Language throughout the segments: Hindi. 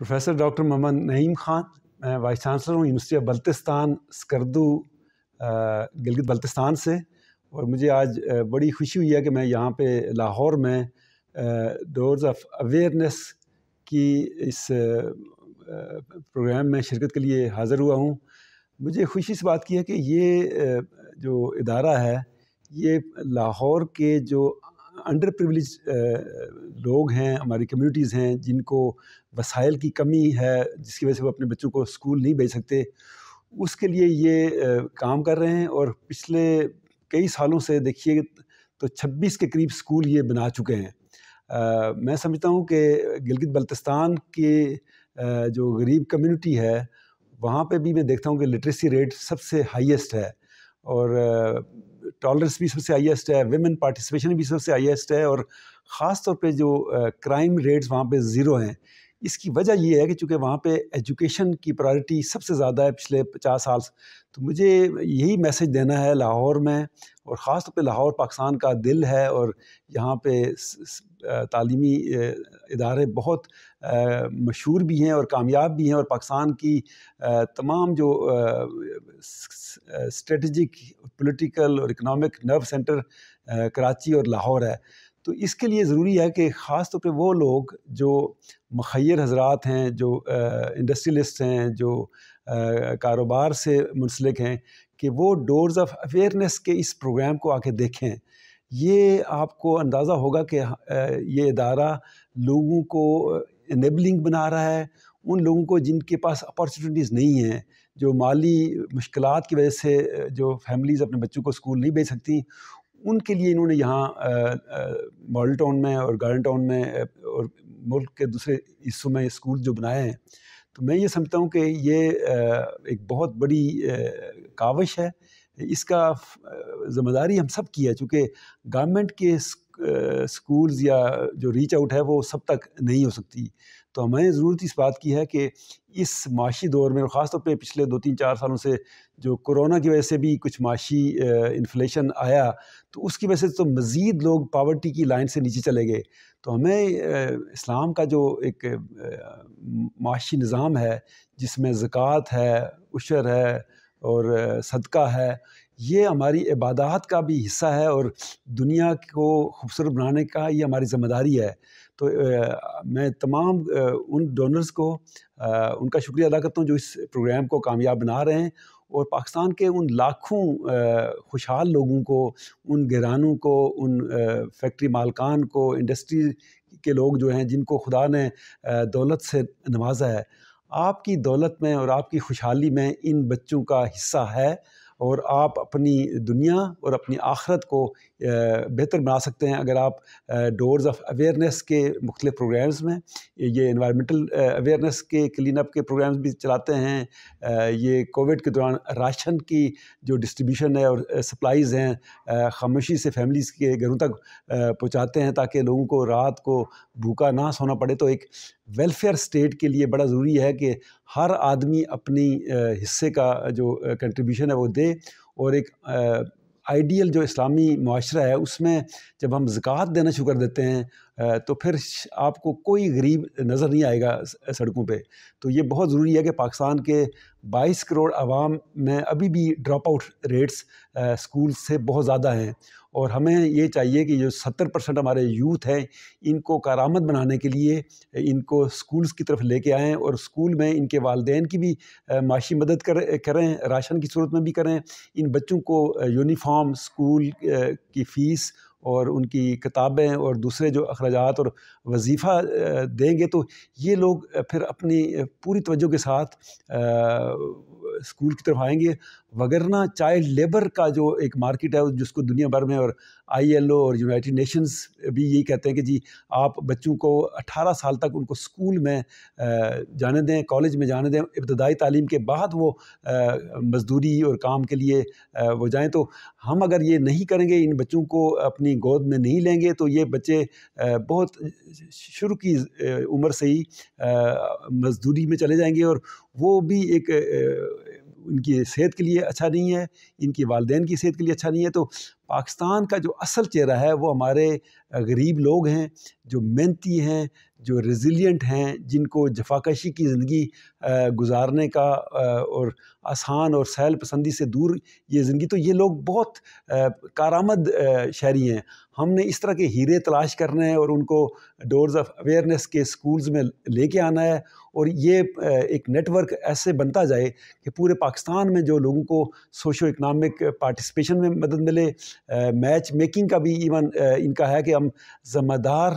प्रोफेसर डॉक्टर मोहम्मद नईम ख़ान मैं वाइस चांसलर हूँ यूनिवर्सिटी ऑफ बल्तिस्तान स्कर्दू गिलगित बल्तिस्तान से और मुझे आज बड़ी खुशी हुई है कि मैं यहाँ पे लाहौर में डोर्स ऑफ अवेयरनेस की इस प्रोग्राम में शिरकत के लिए हाज़िर हुआ हूँ मुझे खुशी इस बात की है कि ये जो इदारा है ये लाहौर के जो अंडर प्रिवलेज uh, लोग हैं हमारी कम्युनिटीज़ हैं जिनको वसाइल की कमी है जिसकी वजह से वो अपने बच्चों को स्कूल नहीं भेज सकते उसके लिए ये uh, काम कर रहे हैं और पिछले कई सालों से देखिए तो 26 के करीब स्कूल ये बना चुके हैं आ, मैं समझता हूँ कि गिलगित बल्तिस्तान के जो गरीब कम्युनिटी है वहाँ पे भी मैं देखता हूँ कि लिटरेसी रेट सबसे हाईएस्ट है और टॉलरेंस भी सबसे हाईएस्ट है वेमेन पार्टिसिपेशन भी सबसे हाईएस्ट है और ख़ास तौर पे जो क्राइम रेट्स वहाँ पे ज़ीरो हैं इसकी वजह यह है कि चूँकि वहाँ पे एजुकेशन की प्रायोरिटी सबसे ज़्यादा है पिछले पचास साल तो मुझे यही मैसेज देना है लाहौर में और ख़ास तौर तो पे लाहौर पाकिस्तान का दिल है और यहाँ पे तालीमी इदारे बहुत मशहूर भी हैं और कामयाब भी हैं और पाकिस्तान की तमाम जो स्ट्रेटजिक पॉलिटिकल और इकनॉमिक नर्व सेंटर कराची और लाहौर है तो इसके लिए ज़रूरी है कि ख़ास तौर पर वो लोग जो मखैर हजरात हैं जो इंडस्ट्रियलिस्ट हैं जो कारोबार से मुंसलिक हैं कि वो डोर्स ऑफ अवेयरनेस के इस प्रोग्राम को आके देखें ये आपको अंदाज़ा होगा कि ये अदारा लोगों को इनेबलिंग बना रहा है उन लोगों को जिनके पास अपॉर्चुनिटीज़ नहीं हैं जो माली मुश्किल की वजह से जो फैमिलीज़ अपने बच्चों को स्कूल नहीं भेज सकती उनके लिए इन्होंने यहाँ मॉडल टाउन में और गार्डन टाउन में और मुल्क के दूसरे हिस्सों में स्कूल जो बनाए हैं तो मैं ये समझता हूँ कि ये एक बहुत बड़ी कावश है इसका ज़िम्मेदारी हम सब की है चूँकि गवर्नमेंट के स्कूल्स या जो रीच आउट है वो सब तक नहीं हो सकती तो हमें ज़रूरत इस बात की है कि इस माशी दौर में ख़ासतौर पर पिछले दो तीन चार सालों से जो कोरोना की वजह से भी कुछ माशी इन्फ्लेशन आया तो उसकी वजह से तो मज़ीद लोग पावर्टी की लाइन से नीचे चले गए तो हमें इस्लाम का जो एक माशी निज़ाम है जिसमें ज़क़़त है उशर है और सदका है ये हमारी इबादत का भी हिस्सा है और दुनिया को खूबसूरत बनाने का ये हमारी ज़िम्मेदारी है तो आ, मैं तमाम आ, उन डोनर्स को आ, उनका शुक्रिया अदा करता हूँ जो इस प्रोग्राम को कामयाब बना रहे हैं और पाकिस्तान के उन लाखों खुशहाल लोगों को उन गहरानों को उन फैक्ट्री मालकान को इंडस्ट्री के लोग जो हैं जिनको खुदा ने दौलत से नवाजा है आपकी दौलत में और आपकी खुशहाली में इन बच्चों का हिस्सा है और आप अपनी दुनिया और अपनी आखरत को बेहतर बना सकते हैं अगर आप डोर्स ऑफ अवेयरनेस के मुख्त प्रोग्राम्स में ये इन्वायरमेंटल अवेयरनेस के क्लिन अप के प्रोग्राम्स भी चलाते हैं ये कोविड के दौरान राशन की जो डिस्ट्रीब्यूशन है और सप्लाइज़ हैं खामोशी से फैमिलीज़ के घरों तक पहुँचाते हैं ताकि लोगों को रात को भूखा ना सोना पड़े तो एक वेलफेयर स्टेट के लिए बड़ा ज़रूरी है कि हर आदमी अपनी हिस्से का जो कंट्रीब्यूशन है वो दे और एक आइडियल जो इस्लामी माशरा है उसमें जब हम ज़क़़त देना शुरू कर देते हैं तो फिर आपको कोई गरीब नज़र नहीं आएगा सड़कों पे तो ये बहुत ज़रूरी है कि पाकिस्तान के 22 करोड़ आवाम में अभी भी ड्रॉप आउट रेट्स स्कूल से बहुत ज़्यादा हैं और हमें ये चाहिए कि जो 70 परसेंट हमारे यूथ हैं इनको कारामद बनाने के लिए इनको स्कूल्स की तरफ लेके आएँ और स्कूल में इनके वालदेन की भी माशी मदद कर करें राशन की सूरत में भी करें इन बच्चों को यूनिफॉर्म स्कूल की फ़ीस और उनकी किताबें और दूसरे जो अखराज और वजीफ़ा देंगे तो ये लोग फिर अपनी पूरी तवज्जो के साथ स्कूल की तरफ आएंगे वगरना चाइल्ड लेबर का जो एक मार्केट है जिसको दुनिया भर में और आईएलओ और यूनाइटेड नेशंस भी यही कहते हैं कि जी आप बच्चों को 18 साल तक उनको स्कूल में जाने दें कॉलेज में जाने दें इब्तदाई तालीम के बाद वो मजदूरी और काम के लिए वो जाएं तो हम अगर ये नहीं करेंगे इन बच्चों को अपनी गोद में नहीं लेंगे तो ये बच्चे बहुत शुरू की उम्र से ही मजदूरी में चले जाएंगे और वो भी एक उनकी सेहत के लिए अच्छा नहीं है इनकी वालदेन की सेहत के लिए अच्छा नहीं है तो पाकिस्तान का जो असल चेहरा है वो हमारे गरीब लोग हैं जो मेहनती हैं जो रिजिलियंट हैं जिनको जफाकशी की ज़िंदगी गुजारने का और आसान और सहल पसंदी से दूर ये ज़िंदगी तो ये लोग बहुत कारामद शहरी हैं हमने इस तरह के हीरे तलाश करने हैं और उनको डोर्स ऑफ अवेयरनेस के स्कूल्स में लेके आना है और ये एक नेटवर्क ऐसे बनता जाए कि पूरे पाकिस्तान में जो लोगों को सोशो इकनॉमिक पार्टिसिपेशन में मदद मिले मैच मेकिंग का भी इवन इनका है कि हम जमेदार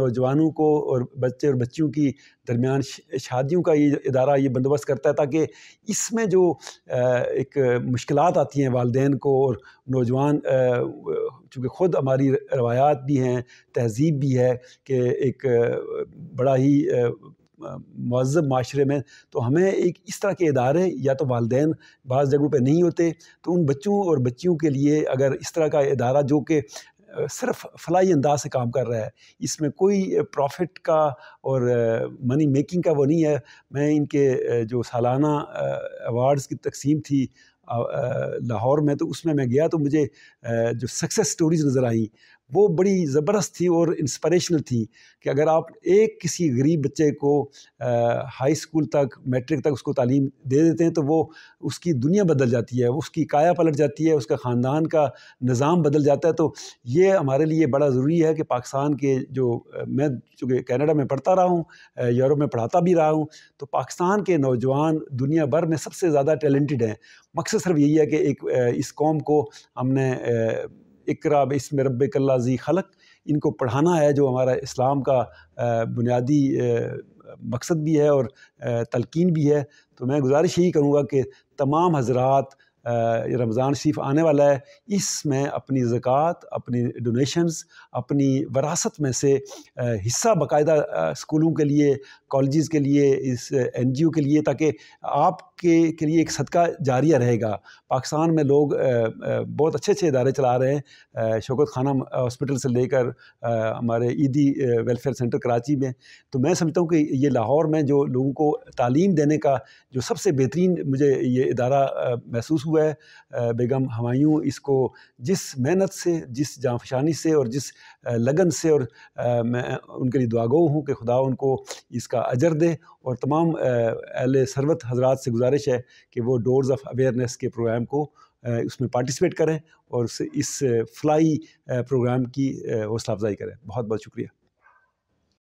नौजवानों को और बच्चे और बच्चियों की दरमियान शादियों का ये इदारा ये बंदोबस्त करता है ताकि इसमें जो एक मुश्किल आती हैं वालदेन को और नौजवान चूँकि ख़ुद हमारी रवायात भी हैं तहजीब भी है कि एक बड़ा ही मज़ब माशरे में तो हमें एक इस तरह के इदारे या तो वालदे बाज़ जगहों पर नहीं होते तो उन बच्चों और बच्चियों के लिए अगर इस तरह का इदारा जो कि सिर्फ फलाई अंदाज से काम कर रहा है इसमें कोई प्रॉफिट का और मनी मेकिंग का वो नहीं है मैं इनके जो सालाना अवार्ड्स की तकसीम थी लाहौर में तो उसमें मैं गया तो मुझे जो सक्सेस स्टोरीज नज़र आई वो बड़ी ज़बरदस्त थी और इंस्पायरेशनल थी कि अगर आप एक किसी गरीब बच्चे को आ, हाई स्कूल तक मैट्रिक तक उसको तालीम दे देते हैं तो वो उसकी दुनिया बदल जाती है उसकी काया पलट जाती है उसका ख़ानदान का निज़ाम बदल जाता है तो ये हमारे लिए बड़ा ज़रूरी है कि पाकिस्तान के जो मैं चूँकि कैनेडा में पढ़ता रहा हूँ यूरोप में पढ़ाता भी रहा हूँ तो पाकिस्तान के नौजवान दुनिया भर में सबसे ज़्यादा टैलेंटेड हैं मकसद सिर्फ यही है कि एक इस कौम को हमने इकरा इसम कल्लाजी खलक इनको पढ़ाना है जो हमारा इस्लाम का बुनियादी मकसद भी है और तलकिन भी है तो मैं गुजारिश यही करूँगा कि तमाम हजरात रमज़ान शरीफ आने वाला है इसमें अपनी ज़क़़त अपनी डोनेशंस अपनी वरासत में से हिस्सा बाकायदा स्कूलों के लिए कॉलेज़ के लिए इस एन जी ओ के लिए ताकि आप के, के लिए एक सदका जारिया रहेगा पाकिस्तान में लोग बहुत अच्छे अच्छे इदारे चला रहे हैं शौकत खाना हॉस्पिटल से लेकर हमारे ईदी वेलफेयर सेंटर कराची में तो मैं समझता हूँ कि ये लाहौर में जो लोगों को तालीम देने का जो सबसे बेहतरीन मुझे ये इदारा महसूस हुआ है बेगम हमायूँ इसको जिस मेहनत से जिस जाफशानी से और जिस लगन से और मैं उनके लिए दुआगो हूँ कि खुदा उनको इसका अजर दे और तमाम अहल सरवत हजरात से गुजार गुजारिश है कि वो डोर्स ऑफ अवेयरनेस के प्रोग्राम को उसमें पार्टिसिपेट करें और इस फ्लाई प्रोग्राम की हौसला अफजाई करें बहुत बहुत शुक्रिया